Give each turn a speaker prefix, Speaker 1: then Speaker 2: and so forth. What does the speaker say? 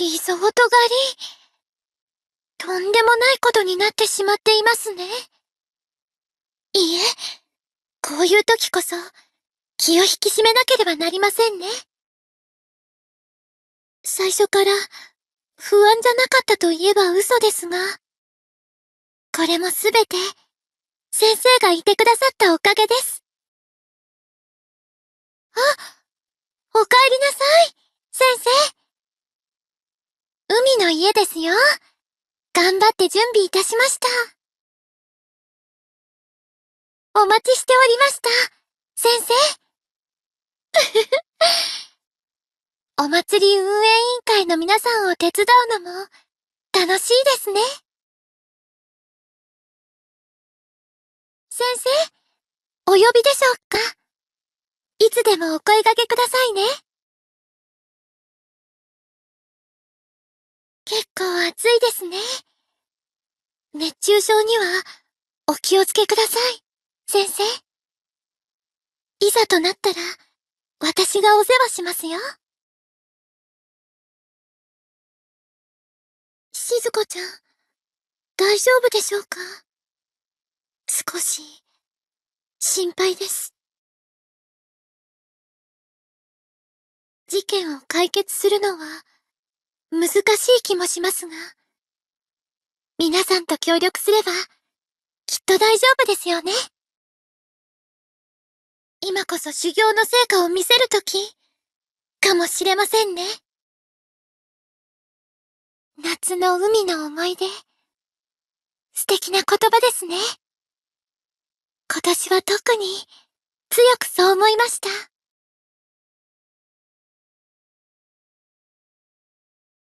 Speaker 1: リゾート狩り。とんでもないことになってしまっていますね。いいえ、こういう時こそ、気を引き締めなければなりませんね。最初から、不安じゃなかったといえば嘘ですが、これもすべて、先生がいてくださったおかげです。けですよ。頑張って準備いたしました。お待ちしておりました、先生。お祭り運営委員会の皆さんを手伝うのも楽しいですね。先生、お呼びでしょうかいつでもお声掛けくださいね。結構暑いですね。熱中症にはお気をつけください、先生。いざとなったら私がお世話しますよ。しずこちゃん、大丈夫でしょうか少し、心配です。事件を解決するのは、難しい気もしますが、皆さんと協力すれば、きっと大丈夫ですよね。今こそ修行の成果を見せるとき、かもしれませんね。夏の海の思い出、素敵な言葉ですね。今年は特に強くそう思いました。